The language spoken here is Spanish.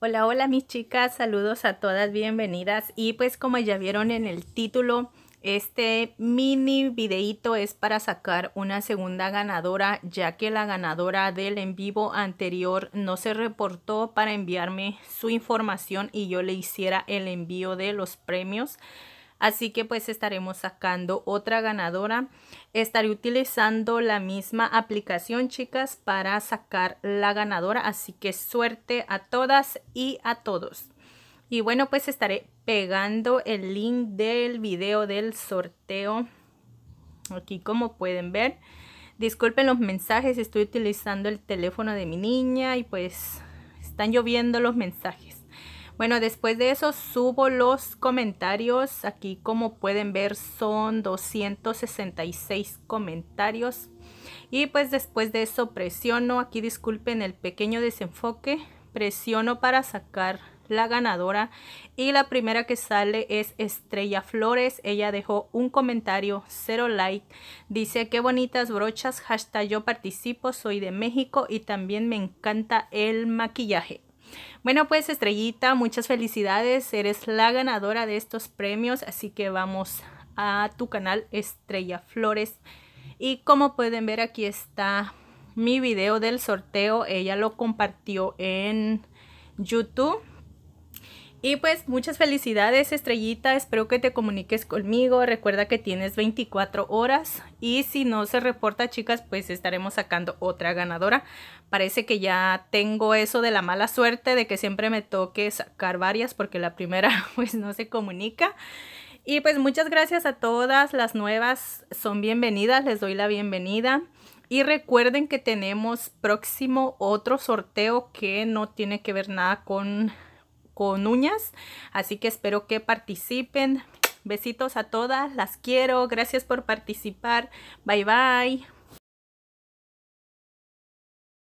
Hola, hola mis chicas, saludos a todas, bienvenidas. Y pues como ya vieron en el título, este mini videito es para sacar una segunda ganadora, ya que la ganadora del en vivo anterior no se reportó para enviarme su información y yo le hiciera el envío de los premios. Así que pues estaremos sacando otra ganadora. Estaré utilizando la misma aplicación, chicas, para sacar la ganadora. Así que suerte a todas y a todos. Y bueno, pues estaré pegando el link del video del sorteo. Aquí como pueden ver. Disculpen los mensajes, estoy utilizando el teléfono de mi niña y pues están lloviendo los mensajes. Bueno, después de eso subo los comentarios. Aquí como pueden ver son 266 comentarios. Y pues después de eso presiono, aquí disculpen el pequeño desenfoque, presiono para sacar la ganadora y la primera que sale es Estrella Flores. Ella dejó un comentario, cero like. Dice, qué bonitas brochas, hashtag yo participo, soy de México y también me encanta el maquillaje. Bueno, pues Estrellita, muchas felicidades. Eres la ganadora de estos premios, así que vamos a tu canal Estrella Flores. Y como pueden ver, aquí está mi video del sorteo. Ella lo compartió en YouTube. Y pues muchas felicidades Estrellita, espero que te comuniques conmigo, recuerda que tienes 24 horas y si no se reporta chicas pues estaremos sacando otra ganadora. Parece que ya tengo eso de la mala suerte de que siempre me toque sacar varias porque la primera pues no se comunica. Y pues muchas gracias a todas las nuevas, son bienvenidas, les doy la bienvenida. Y recuerden que tenemos próximo otro sorteo que no tiene que ver nada con con uñas. Así que espero que participen. Besitos a todas, las quiero. Gracias por participar. Bye bye.